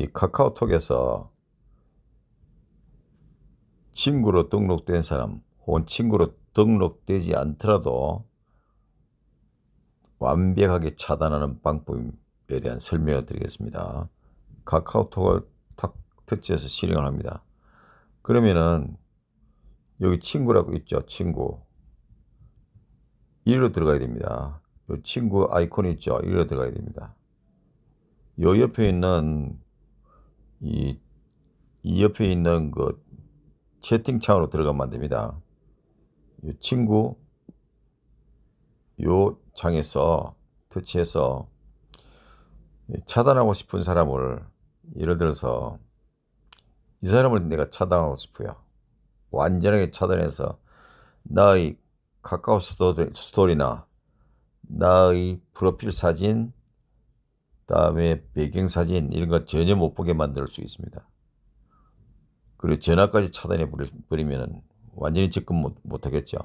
이 카카오톡에서 친구로 등록된 사람 혹은 친구로 등록되지 않더라도 완벽하게 차단하는 방법에 대한 설명을 드리겠습니다. 카카오톡을 탁 터치해서 실행을 합니다. 그러면은 여기 친구라고 있죠. 친구. 1로 들어가야 됩니다. 요 친구 아이콘 있죠. 1로 들어가야 됩니다. 요 옆에 있는 이, 이 옆에 있는 그 채팅창으로 들어가면 됩니다. 이 친구 요 창에서 터치해서 차단하고 싶은 사람을 예를 들어서 이 사람을 내가 차단하고 싶어요. 완전하게 차단해서 나의 카카오 스토리나 나의 프로필 사진 다음에 배경사진 이런 거 전혀 못 보게 만들 수 있습니다. 그리고 전화까지 차단해 버리면 완전히 접근 못, 못 하겠죠.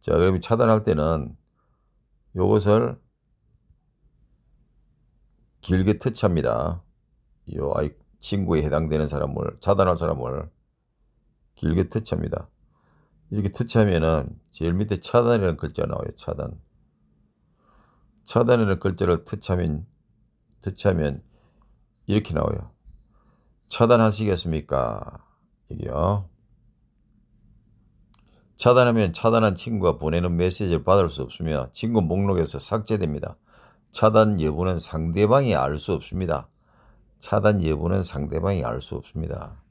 자, 그러면 차단할 때는 요것을 길게 터치합니다. 요 아이 친구에 해당되는 사람을 차단할 사람을 길게 터치합니다. 이렇게 터치하면은 제일 밑에 차단이라는 글자 나와요. 차단. 차단이라는 글자를 터치하면 대치하면 이렇게 나와요. 차단하시겠습니까? 이게요. 차단하면 차단한 친구가 보내는 메시지를 받을 수 없으며 친구 목록에서 삭제됩니다. 차단 여부는 상대방이 알 수 없습니다. 차단 여부는 상대방이 알 수 없습니다.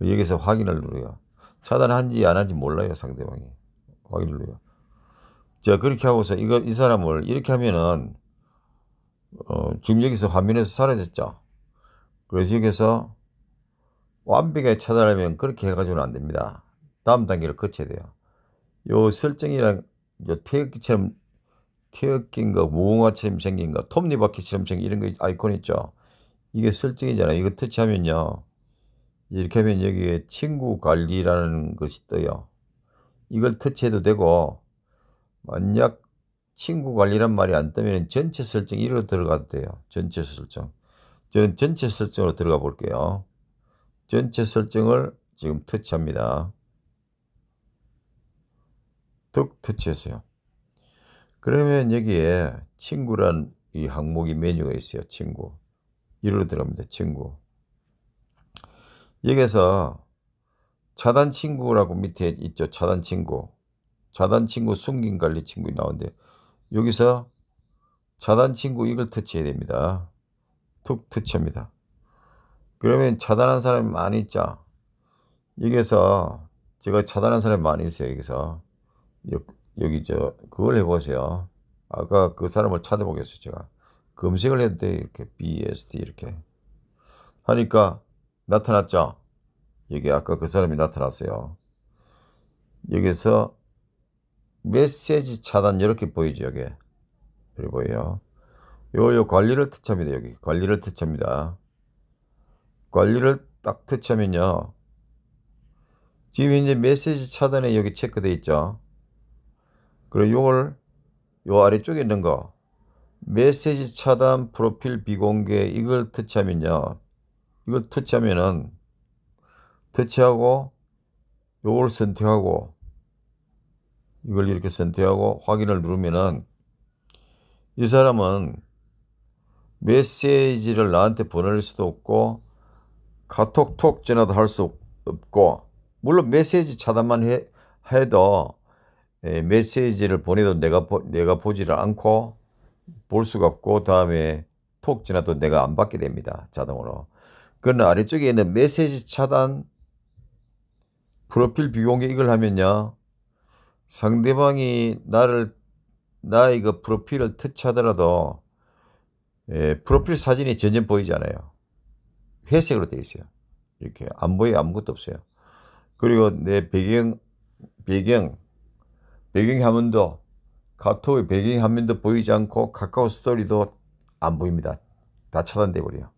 여기서 확인을 누르요. 차단한지 안 한지 몰라요, 상대방이. 확인을 누르요. 자, 그렇게 하고서 이거, 이 사람을 이렇게 하면은 어, 지금 여기서 화면에서 사라졌죠. 그래서 여기서 완벽하게 차단하면 그렇게 해가지고는 안 됩니다. 다음 단계를 거쳐야 돼요. 요 설정이랑 요 태극기처럼 태극기인 거, 무궁화처럼 생긴 거, 톱니바퀴처럼 생긴 이런 거 아이콘 있죠. 이게 설정이잖아요. 이거 터치하면요. 이렇게 하면 여기에 친구 관리라는 것이 떠요. 이걸 터치해도 되고, 만약 친구 관리란 말이 안 뜨면 전체 설정 1로 들어가도 돼요. 전체 설정. 저는 전체 설정으로 들어가 볼게요. 전체 설정을 지금 터치합니다. 툭 터치하세요. 그러면 여기에 친구란 이 항목이 메뉴가 있어요. 친구. 1로 들어갑니다. 친구. 여기서 에 차단 친구라고 밑에 있죠. 차단 친구. 차단 친구, 숨긴 관리 친구 나오는데 여기서 차단 친구 이걸 터치해야 됩니다. 툭 터치합니다. 그러면 차단한 사람이 많이 있죠. 여기서 제가 차단한 사람이 많이 있어요. 여기서 여기 저 그걸 해보세요. 아까 그 사람을 찾아보겠어요. 제가 검색을 했는데 이렇게 BST e 이렇게 하니까 나타났죠. 여기 아까 그 사람이 나타났어요. 여기서 메시지 차단 이렇게 보이죠 여기 여기 보여요 요, 관리를 터치합니다 여기 관리를 터치합니다 관리를 딱 터치하면요 지금 이제 메시지 차단에 여기 체크되어 있죠 그리고 요걸 요 아래쪽에 있는 거 메시지 차단 프로필 비공개 이걸 터치하면요 이걸 터치하면은 터치하고 요걸 선택하고 이걸 이렇게 선택하고 확인을 누르면은 이 사람은 메시지를 나한테 보낼 수도 없고 카톡톡 전화도 할 수 없고 물론 메시지 차단만 해, 해도 에, 예, 메시지를 보내도 내가 보, 내가 보지를 않고 볼 수가 없고 다음에 톡 전화도 내가 안 받게 됩니다 자동으로 그건 아래쪽에 있는 메시지 차단 프로필 비공개 이걸 하면요 상대방이 나를 나의 그 프로필을 터치하더라도 예, 프로필 사진이 전혀 보이지 않아요. 회색으로 되어 있어요. 이렇게 안 보여 아무것도 없어요. 그리고 내 배경 배경 배경 화면도 카톡의 배경 화면도 보이지 않고 카카오 스토리도 안 보입니다. 다 차단돼 버려요.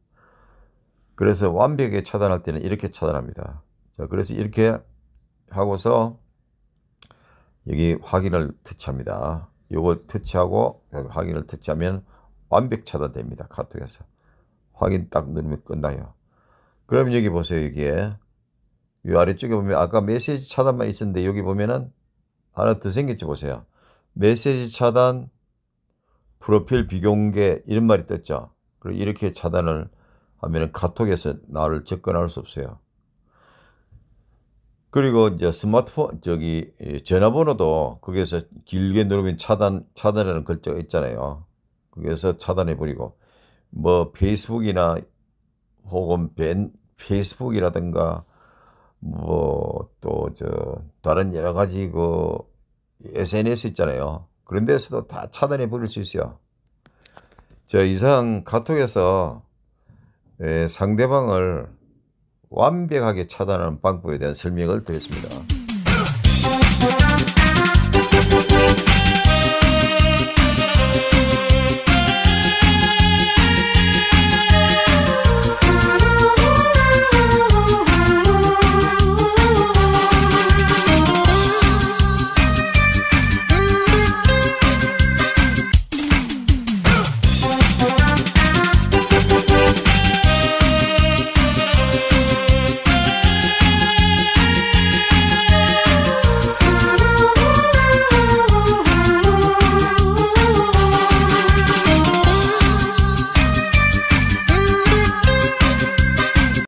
그래서 완벽하게 차단할 때는 이렇게 차단합니다. 자, 그래서 이렇게 하고서 여기 확인을 터치합니다. 요거 터치하고 그 확인을 터치하면 완벽 차단됩니다. 카톡에서. 확인 딱 누르면 끝나요. 그럼 여기 보세요. 여기에 이 아래쪽에 보면 아까 메시지 차단만 있었는데 여기 보면은 하나 더 생겼죠. 보세요. 메시지 차단 프로필 비공개 이런 말이 떴죠. 그리고 이렇게 차단을 하면은 카톡에서 나를 접근할 수 없어요. 그리고 이제 스마트폰 저기 전화번호도 거기에서 길게 누르면 차단 차단하는 글자가 있잖아요. 거기에서 차단해 버리고 뭐 페이스북이나 혹은 벤 페이스북이라든가 뭐 또 저 다른 여러 가지 그 SNS 있잖아요. 그런 데서도 다 차단해 버릴 수 있어요. 저 이상 카톡에서 예, 상대방을 완벽하게 차단하는 방법에 대한 설명을 드렸습니다.